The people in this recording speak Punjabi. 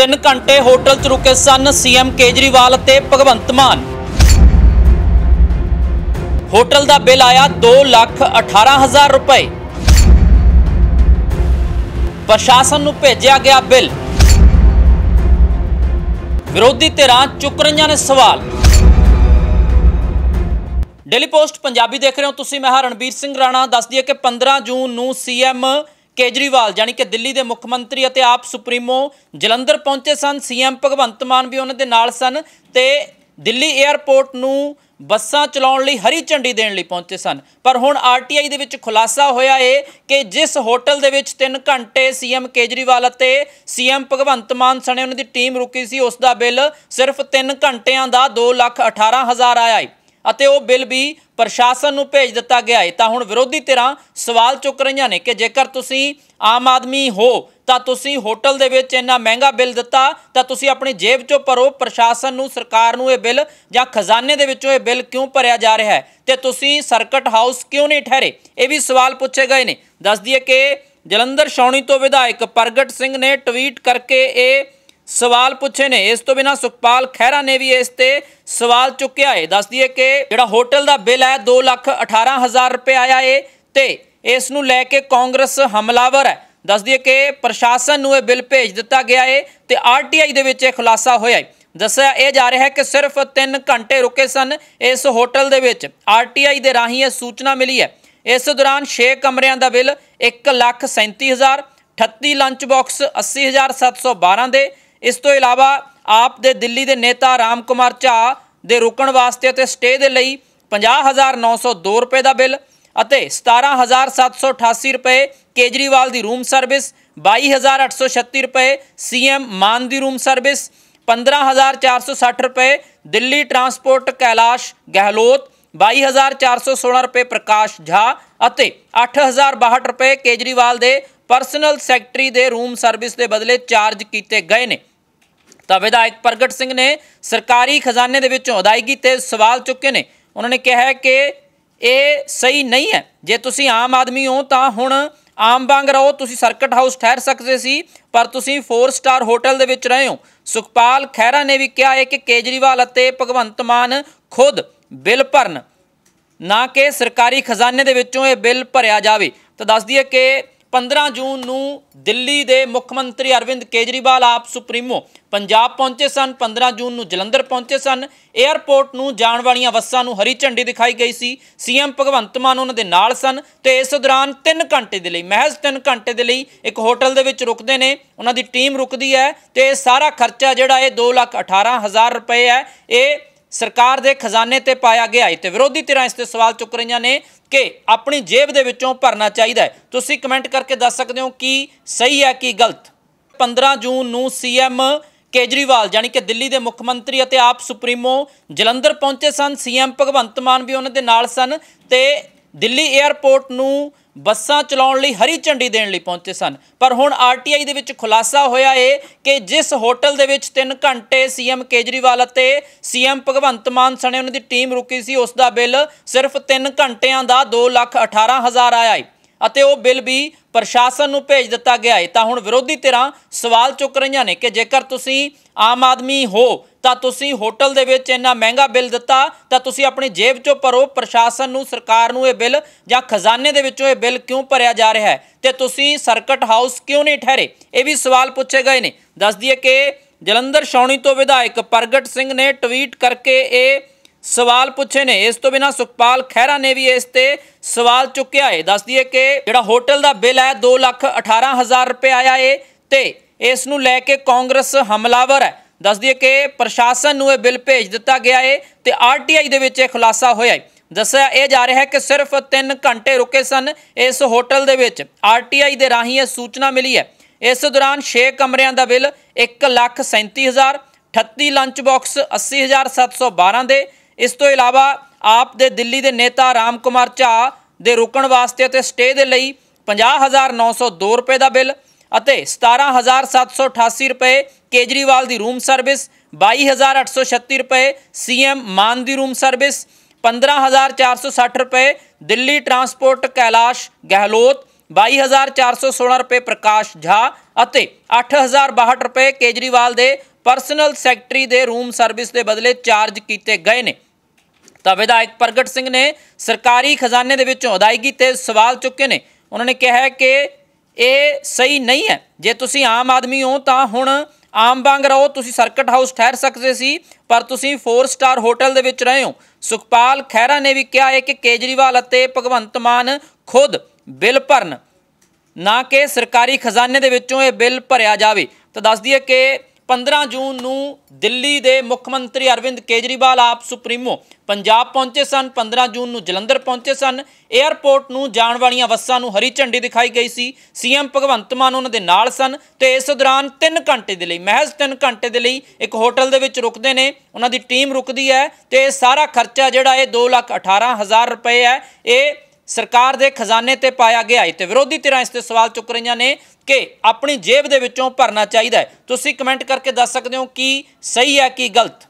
ਤਿੰਨ ਘੰਟੇ ਹੋਟਲ 'ਚ ਰੁਕੇ ਸਨ ਸੀਐਮ ਕੇਜਰੀਵਾਲ ਤੇ ਭਗਵੰਤ ਮਾਨ ਹੋਟਲ ਦਾ ਬਿੱਲ ਆਇਆ 2 ਲੱਖ 18000 ਰੁਪਏ ਪ੍ਰਸ਼ਾਸਨ ਨੂੰ ਭੇਜਿਆ ਗਿਆ ਬਿੱਲ ਵਿਰੋਧੀ ਧਿਰਾਂ ਚੁੱਕ ਰਹੀਆਂ ਨੇ ਸਵਾਲ ਡੇਲੀ ਪੋਸਟ ਪੰਜਾਬੀ ਦੇਖ ਰਹੇ ਹੋ ਤੁਸੀਂ ਮੈਂ ਰਣਬੀਰ ਸਿੰਘ ਰਾਣਾ ਦੱਸ ਦਈਏ ਕਿ 15 ਜੂਨ ਨੂੰ ਸੀਐਮ ਕੇਜਰੀਵਾਲ ਜਾਨੀ ਕਿ ਦਿੱਲੀ ਦੇ ਮੁੱਖ ਮੰਤਰੀ ਅਤੇ ਆਪ ਸੁਪਰੀਮੋ ਜਲੰਧਰ ਪਹੁੰਚੇ ਸਨ ਸੀਐਮ ਭਗਵੰਤ ਮਾਨ ਵੀ ਉਹਨਾਂ ਦੇ ਨਾਲ ਸਨ ਤੇ ਦਿੱਲੀ 에ਅਰਪੋਰਟ ਨੂੰ ਬੱਸਾਂ ਚਲਾਉਣ ਲਈ ਹਰੀ ਝੰਡੀ ਦੇਣ ਲਈ ਪਹੁੰਚੇ ਸਨ ਪਰ ਹੁਣ ਆਰਟੀਆਈ ਦੇ ਵਿੱਚ ਖੁਲਾਸਾ ਹੋਇਆ ਏ ਕਿ ਜਿਸ ਹੋਟਲ ਦੇ ਵਿੱਚ 3 ਘੰਟੇ ਸੀਐਮ ਕੇਜਰੀਵਾਲ ਅਤੇ ਸੀਐਮ ਭਗਵੰਤ ਮਾਨ ਸਣੇ ਉਹਨਾਂ ਦੀ ਟੀਮ ਰੁਕੀ ਸੀ ਉਸ ਦਾ ਬਿੱਲ ਸਿਰਫ 3 ਘੰਟਿਆਂ ਦਾ 2 ਲੱਖ 18 ਹਜ਼ਾਰ ਆਇਆ ਹੈ ਅਤੇ ਉਹ ਬਿੱਲ ਵੀ ਪ੍ਰਸ਼ਾਸਨ ਨੂੰ ਭੇਜ ਦਿੱਤਾ ਗਿਆ ਹੈ ਤਾਂ ਹੁਣ ਵਿਰੋਧੀ ਧਿਰਾਂ ਸਵਾਲ ਚੁੱਕ ਰਹੀਆਂ ਨੇ ਕਿ ਜੇਕਰ ਤੁਸੀਂ ਆਮ ਆਦਮੀ ਹੋ ਤਾਂ ਤੁਸੀਂ ਹੋਟਲ ਦੇ ਵਿੱਚ ਇੰਨਾ ਮਹਿੰਗਾ ਬਿੱਲ ਦਿੱਤਾ ਤਾਂ ਤੁਸੀਂ ਆਪਣੀ ਜੇਬ ਚੋਂ ਭਰੋ ਪ੍ਰਸ਼ਾਸਨ ਨੂੰ ਸਰਕਾਰ ਨੂੰ ਇਹ ਬਿੱਲ ਜਾਂ ਖਜ਼ਾਨੇ ਦੇ ਵਿੱਚੋਂ ਇਹ ਬਿੱਲ ਕਿਉਂ ਭਰਿਆ ਜਾ ਰਿਹਾ ਹੈ ਤੇ ਤੁਸੀਂ ਸਰਕਟ ਹਾਊਸ ਕਿਉਂ ਨਹੀਂ ਠਹਿਰੇ ਇਹ ਵੀ ਸਵਾਲ ਪੁੱਛੇ ਗਏ ਨੇ ਦੱਸ ਦਈਏ ਕਿ ਜਲੰਧਰ ਸ਼ੌਣੀ ਤੋਂ ਵਿਧਾਇਕ ਪ੍ਰਗਟ ਸਿੰਘ ਨੇ ਟਵੀਟ ਕਰਕੇ ਇਹ ਸਵਾਲ ਪੁੱਛੇ ਨੇ ਇਸ ਤੋਂ ਬਿਨਾ ਸੁਖਪਾਲ ਖਹਿਰਾ ਨੇ ਵੀ ਇਸ ਤੇ ਸਵਾਲ ਚੁੱਕਿਆ ਹੈ ਦੱਸ ਦਈਏ ਕਿ ਜਿਹੜਾ ਹੋਟਲ ਦਾ ਬਿੱਲ ਹੈ 2 ਲੱਖ 18 ਹਜ਼ਾਰ ਰੁਪਏ ਆਇਆ ਏ ਤੇ ਇਸ ਨੂੰ ਲੈ ਕੇ ਕਾਂਗਰਸ ਹਮਲਾਵਰ ਹੈ ਦੱਸ ਦਈਏ ਕਿ ਪ੍ਰਸ਼ਾਸਨ ਨੂੰ ਇਹ ਬਿੱਲ ਭੇਜ ਦਿੱਤਾ ਗਿਆ ਏ ਤੇ ਆਰਟੀਆਈ ਦੇ ਵਿੱਚ ਇਹ ਖੁਲਾਸਾ ਹੋਇਆ ਹੈ ਦੱਸਿਆ ਇਹ ਜਾ ਰਿਹਾ ਹੈ ਕਿ ਸਿਰਫ 3 ਘੰਟੇ ਰੁਕੇ ਸਨ ਇਸ ਹੋਟਲ ਦੇ ਵਿੱਚ ਆਰਟੀਆਈ ਦੇ ਰਾਹੀਂ ਇਹ ਸੂਚਨਾ ਮਿਲੀ ਹੈ ਇਸ ਦੌਰਾਨ 6 ਕਮਰਿਆਂ ਦਾ ਬਿੱਲ 1 ਲੱਖ ਹਜ਼ਾਰ 38 ਲੰਚ ਬਾਕਸ 80712 ਦੇ ਇਸ ਤੋਂ ਇਲਾਵਾ ਆਪ ਦੇ ਦਿੱਲੀ ਦੇ ਨੇਤਾ ਰਾਮ ਕੁਮਾਰ ਝਾ ਦੇ ਰੁਕਣ ਵਾਸਤੇ ਅਤੇ ਸਟੇ ਦੇ ਲਈ 50902 ਰੁਪਏ ਦਾ ਬਿੱਲ ਅਤੇ 17788 ਰੁਪਏ ਕੇਜਰੀਵਾਲ ਦੀ ਰੂਮ ਸਰਵਿਸ 22836 ਰੁਪਏ ਸੀਐਮ ਮਾਨ ਦੀ ਰੂਮ ਸਰਵਿਸ 15460 ਰੁਪਏ ਦਿੱਲੀ ਟਰਾਂਸਪੋਰਟ ਕੈਲਾਸ਼ ਗਹਿਲੋਤ 22416 ਰੁਪਏ ਪ੍ਰਕਾਸ਼ ਝਾ ਅਤੇ 8062 ਰੁਪਏ ਕੇਜਰੀਵਾਲ ਦੇ ਪਰਸਨਲ ਸੈਕਟਰੀ ਦੇ ਰੂਮ ਸਰਵਿਸ ਦੇ ਬਦਲੇ ਚਾਰਜ ਕੀਤੇ ਗਏ ਨੇ ਤਾਂ ਵਿਧਾਇਕ ਪ੍ਰਗਟ ਸਿੰਘ ਨੇ ਸਰਕਾਰੀ ਖਜ਼ਾਨੇ ਦੇ ਵਿੱਚੋਂ ਅਦਾਇਗੀ ਤੇ ਸਵਾਲ ਚੁੱਕੇ ਨੇ ਉਹਨਾਂ ਨੇ ਕਿਹਾ ਕਿ ਇਹ ਸਹੀ ਨਹੀਂ ਹੈ ਜੇ ਤੁਸੀਂ ਆਮ ਆਦਮੀ ਹੋ ਤਾਂ ਹੁਣ ਆਮ ਵਾਂਗ ਰਹੋ ਤੁਸੀਂ ਸਰਕਟ ਹਾਊਸ ਠਹਿਰ ਸਕਦੇ ਸੀ ਪਰ ਤੁਸੀਂ 4 ਸਟਾਰ ਹੋਟਲ ਦੇ ਵਿੱਚ ਰਹੇ ਹੋ ਸੁਖਪਾਲ ਖਹਿਰਾ ਨੇ ਵੀ ਕਿਹਾ ਹੈ ਕਿ ਕੇਜਰੀਵਾਲ ਅਤੇ ਭਗਵੰਤ ਮਾਨ ਖੁਦ ਬਿੱਲ ਭਰਨ ਨਾ ਕਿ ਸਰਕਾਰੀ ਖਜ਼ਾਨੇ ਦੇ ਵਿੱਚੋਂ ਇਹ ਬਿੱਲ ਭਰਿਆ ਜਾਵੇ ਤਾਂ ਦੱਸ ਦਈਏ ਕਿ 15 ਜੂਨ ਨੂੰ ਦਿੱਲੀ ਦੇ ਮੁੱਖ ਮੰਤਰੀ ਅਰਵਿੰਦ ਕੇਜਰੀਵਾਲ ਆਪ ਸੁਪਰੀਮੋ ਪੰਜਾਬ ਪਹੁੰਚੇ ਸਨ 15 ਜੂਨ ਨੂੰ ਜਲੰਧਰ ਪਹੁੰਚੇ ਸਨ 에ਅਰਪੋਰਟ ਨੂੰ ਜਾਣ ਵਾਲੀਆਂ ਬੱਸਾਂ ਨੂੰ ਹਰੀ ਝੰਡੀ ਦਿਖਾਈ ਗਈ ਸੀ ਸੀਐਮ ਭਗਵੰਤ ਮਾਨ ਉਹਨਾਂ ਦੇ ਨਾਲ ਸਨ ਤੇ ਇਸ ਦੌਰਾਨ 3 ਘੰਟੇ ਦੇ ਲਈ ਮਹਿਜ਼ 3 ਘੰਟੇ ਦੇ ਲਈ ਇੱਕ ਹੋਟਲ ਦੇ ਵਿੱਚ ਰੁਕਦੇ ਨੇ ਉਹਨਾਂ ਦੀ ਟੀਮ ਰੁਕਦੀ ਹੈ ਤੇ ਸਾਰਾ ਖਰਚਾ ਜਿਹੜਾ ਇਹ 218000 ਰੁਪਏ ਹੈ ਇਹ ਸਰਕਾਰ ਦੇ ਖਜ਼ਾਨੇ ਤੇ ਪਾਇਆ ਗਿਆ ਹੈ ਤੇ ਵਿਰੋਧੀ ਧਿਰਾਂ ਇਸ ਤੇ ਸਵਾਲ ਚੁੱਕ ਰਹੀਆਂ ਨੇ ਕਿ ਆਪਣੀ ਜੇਬ ਦੇ ਵਿੱਚੋਂ ਭਰਨਾ ਚਾਹੀਦਾ ਹੈ ਤੁਸੀਂ ਕਮੈਂਟ ਕਰਕੇ ਦੱਸ ਸਕਦੇ ਹੋ ਕਿ ਸਹੀ ਹੈ ਕਿ ਗਲਤ 15 ਜੂਨ ਨੂੰ ਸੀਐਮ ਕੇਜਰੀਵਾਲ ਜਾਨੀ ਕਿ ਦਿੱਲੀ ਦੇ ਮੁੱਖ ਮੰਤਰੀ ਅਤੇ ਆਪ ਸੁਪਰੀਮੋ ਜਲੰਧਰ ਪਹੁੰਚੇ ਸਨ ਸੀਐਮ ਭਗਵੰਤ ਮਾਨ ਵੀ ਉਹਨਾਂ ਦੇ ਨਾਲ ਸਨ ਤੇ ਦਿੱਲੀ 에ਅਰਪੋਰਟ ਨੂੰ ਬੱਸਾਂ ਚਲਾਉਣ ਲਈ ਹਰੀ ਝੰਡੀ ਦੇਣ ਲਈ ਪਹੁੰਚੇ ਸਨ ਪਰ ਹੁਣ ਆਰਟੀਆਈ ਦੇ ਵਿੱਚ ਖੁਲਾਸਾ ਹੋਇਆ ਏ ਕਿ ਜਿਸ ਹੋਟਲ ਦੇ ਵਿੱਚ 3 ਘੰਟੇ ਸੀਐਮ ਕੇਜਰੀਵਾਲ ਅਤੇ ਸੀਐਮ ਭਗਵੰਤ ਮਾਨ ਸਣੇ ਉਹਨਾਂ ਦੀ ਟੀਮ ਰੁਕੀ ਸੀ ਉਸ ਦਾ ਬਿੱਲ ਸਿਰਫ 3 ਘੰਟਿਆਂ ਦਾ 2 ਲੱਖ 18 ਹਜ਼ਾਰ ਆਇਆ ਹੈ ਅਤੇ ਉਹ ਬਿੱਲ ਵੀ ਪ੍ਰਸ਼ਾਸਨ ਨੂੰ ਭੇਜ ਦਿੱਤਾ ਗਿਆ ਹੈ ਤਾਂ ਹੁਣ ਵਿਰੋਧੀ ਧਿਰਾਂ ਸਵਾਲ ਚੁੱਕ ਰਹੀਆਂ ਨੇ ਕਿ ਜੇਕਰ ਤੁਸੀਂ ਆਮ ਆਦਮੀ ਹੋ ਤਾਂ ਤੁਸੀਂ ਹੋਟਲ ਦੇ ਵਿੱਚ ਇੰਨਾ ਮਹਿੰਗਾ ਬਿੱਲ ਦਿੱਤਾ ਤਾਂ ਤੁਸੀਂ ਆਪਣੀ ਜੇਬ ਚੋਂ ਭਰੋ ਪ੍ਰਸ਼ਾਸਨ ਨੂੰ ਸਰਕਾਰ ਨੂੰ ਇਹ ਬਿੱਲ ਜਾਂ ਖਜ਼ਾਨੇ ਦੇ ਵਿੱਚੋਂ ਇਹ ਬਿੱਲ ਕਿਉਂ ਭਰਿਆ ਜਾ ਰਿਹਾ ਹੈ ਤੇ ਤੁਸੀਂ ਸਰਕਟ ਹਾਊਸ ਕਿਉਂ ਨਹੀਂ ਠਹਿਰੇ ਇਹ ਵੀ ਸਵਾਲ ਪੁੱਛੇ ਗਏ ਨੇ ਦੱਸ ਦਈਏ ਕਿ ਜਲੰਧਰ ਸ਼ੌਣੀ ਤੋਂ ਵਿਧਾਇਕ ਪ੍ਰਗਟ ਸਿੰਘ ਨੇ ਟਵੀਟ ਕਰਕੇ ਇਹ ਸਵਾਲ ਪੁੱਛੇ ਨੇ ਇਸ ਤੋਂ ਬਿਨਾ ਸੁਖਪਾਲ ਖਹਿਰਾ ਨੇ ਵੀ ਇਸ ਤੇ ਸਵਾਲ ਚੁੱਕਿਆ ਹੈ ਦੱਸ ਦਈਏ ਕਿ ਜਿਹੜਾ ਹੋਟਲ ਦਾ ਬਿੱਲ ਹੈ 218000 ਰੁਪਏ ਆਇਆ ਏ ਤੇ ਇਸ ਨੂੰ ਲੈ ਕੇ ਕਾਂਗਰਸ ਹਮਲਾਵਰ ਹੈ ਦੱਸ ਦਈਏ ਕਿ ਪ੍ਰਸ਼ਾਸਨ ਨੂੰ ਇਹ ਬਿੱਲ ਭੇਜ ਦਿੱਤਾ ਗਿਆ ਏ ਤੇ ਆਰਟੀਆਈ ਦੇ ਵਿੱਚ ਇਹ ਖੁਲਾਸਾ ਹੋਇਆ ਹੈ ਦੱਸਿਆ ਇਹ ਜਾ ਰਿਹਾ ਹੈ ਕਿ ਸਿਰਫ 3 ਘੰਟੇ ਰੁਕੇ ਸਨ ਇਸ ਹੋਟਲ ਦੇ ਵਿੱਚ ਆਰਟੀਆਈ ਦੇ ਰਾਹੀਂ ਇਹ ਸੂਚਨਾ ਮਿਲੀ ਹੈ ਇਸ ਦੌਰਾਨ 6 ਕਮਰਿਆਂ ਦਾ ਬਿੱਲ 1 ਲੱਖ ਹਜ਼ਾਰ 38 ਲੰਚ ਬਾਕਸ 80712 ਦੇ ਇਸ ਤੋਂ ਇਲਾਵਾ ਆਪ ਦੇ ਦਿੱਲੀ ਦੇ ਨੇਤਾ ਰਾਮ ਕੁਮਾਰ ਝਾ ਦੇ ਰੁਕਣ ਵਾਸਤੇ ਅਤੇ ਸਟੇ ਦੇ ਲਈ 50902 ਰੁਪਏ ਦਾ ਬਿੱਲ ਅਤੇ 17788 ਰੁਪਏ ਕੇਜਰੀਵਾਲ ਦੀ ਰੂਮ ਸਰਵਿਸ 22836 ਰੁਪਏ ਸੀਐਮ ਮਾਨ ਦੀ ਰੂਮ ਸਰਵਿਸ 15460 ਰੁਪਏ ਦਿੱਲੀ ਟਰਾਂਸਪੋਰਟ ਕੈਲਾਸ਼ ਗਹਿਲੋਤ 22416 ਰੁਪਏ ਪ੍ਰਕਾਸ਼ ਝਾ ਅਤੇ 8062 ਰੁਪਏ ਕੇਜਰੀਵਾਲ ਦੇ ਪਰਸਨਲ ਸੈਕਟਰੀ ਦੇ ਰੂਮ ਸਰਵਿਸ ਦੇ ਬਦਲੇ ਚਾਰਜ ਕੀਤੇ ਗਏ ਨੇ ਤਾਂ ਵਿਧਾਇਕ ਪ੍ਰਗਟ ਸਿੰਘ ਨੇ ਸਰਕਾਰੀ ਖਜ਼ਾਨੇ ਦੇ ਵਿੱਚੋਂ ਅਦਾਇਗੀ ਤੇ ਸਵਾਲ ਚੁੱਕੇ ਨੇ ਉਹਨਾਂ ਨੇ ਕਿਹਾ ਕਿ ਇਹ ਸਹੀ ਨਹੀਂ ਹੈ ਜੇ ਤੁਸੀਂ ਆਮ ਆਦਮੀ ਹੋ ਤਾਂ ਹੁਣ ਆਮ ਵਾਂਗ ਰਹੋ ਤੁਸੀਂ ਸਰਕਟ ਹਾਊਸ ਠਹਿਰ ਸਕਦੇ ਸੀ ਪਰ ਤੁਸੀਂ 4 ਸਟਾਰ ਹੋਟਲ ਦੇ ਵਿੱਚ ਰਹੇ ਹੋ ਸੁਖਪਾਲ ਖਹਿਰਾ ਨੇ ਵੀ ਕਿਹਾ ਹੈ ਕਿ ਕੇਜਰੀਵਾਲ ਅਤੇ ਭਗਵੰਤ ਮਾਨ ਖੁਦ ਬਿੱਲ ਭਰਨ ਨਾ ਕਿ ਸਰਕਾਰੀ ਖਜ਼ਾਨੇ ਦੇ ਵਿੱਚੋਂ ਇਹ ਬਿੱਲ ਭਰਿਆ ਜਾਵੇ ਤਾਂ ਦੱਸ ਦਈਏ ਕਿ 15 ਜੂਨ ਨੂੰ ਦਿੱਲੀ ਦੇ ਮੁੱਖ ਮੰਤਰੀ ਅਰਵਿੰਦ ਕੇਜਰੀਵਾਲ ਆਪ ਸੁਪਰੀਮੋ ਪੰਜਾਬ ਪਹੁੰਚੇ ਸਨ 15 ਜੂਨ ਨੂੰ ਜਲੰਧਰ ਪਹੁੰਚੇ ਸਨ 에ਅਰਪੋਰਟ ਨੂੰ ਜਾਣ ਵਾਲੀਆਂ ਬੱਸਾਂ ਨੂੰ ਹਰੀ ਝੰਡੀ ਦਿਖਾਈ ਗਈ ਸੀ ਸੀਐਮ ਭਗਵੰਤ ਮਾਨ ਉਹਨਾਂ ਦੇ ਨਾਲ ਸਨ ਤੇ ਇਸ ਦੌਰਾਨ 3 ਘੰਟੇ ਦੇ ਲਈ ਮਹਿਜ਼ 3 ਘੰਟੇ ਦੇ ਲਈ ਇੱਕ ਹੋਟਲ ਦੇ ਵਿੱਚ ਰੁਕਦੇ ਨੇ ਉਹਨਾਂ ਦੀ ਟੀਮ ਰੁਕਦੀ ਹੈ ਤੇ ਸਾਰਾ ਖਰਚਾ ਜਿਹੜਾ ਇਹ 2 ਲੱਖ 18 ਹਜ਼ਾਰ ਰੁਪਏ ਹੈ ਇਹ ਸਰਕਾਰ ਦੇ ਖਜ਼ਾਨੇ ਤੇ ਪਾਇਆ ਗਿਆ ਹੈ ਤੇ ਵਿਰੋਧੀ ਧਿਰਾਂ ਇਸ ਤੇ ਸਵਾਲ ਚੁੱਕ ਰਹੀਆਂ ਨੇ ਕਿ ਆਪਣੀ ਜੇਬ ਦੇ ਵਿੱਚੋਂ ਭਰਨਾ ਚਾਹੀਦਾ ਹੈ ਤੁਸੀਂ ਕਮੈਂਟ ਕਰਕੇ ਦੱਸ ਸਕਦੇ ਹੋ ਕਿ ਸਹੀ ਹੈ ਕਿ ਗਲਤ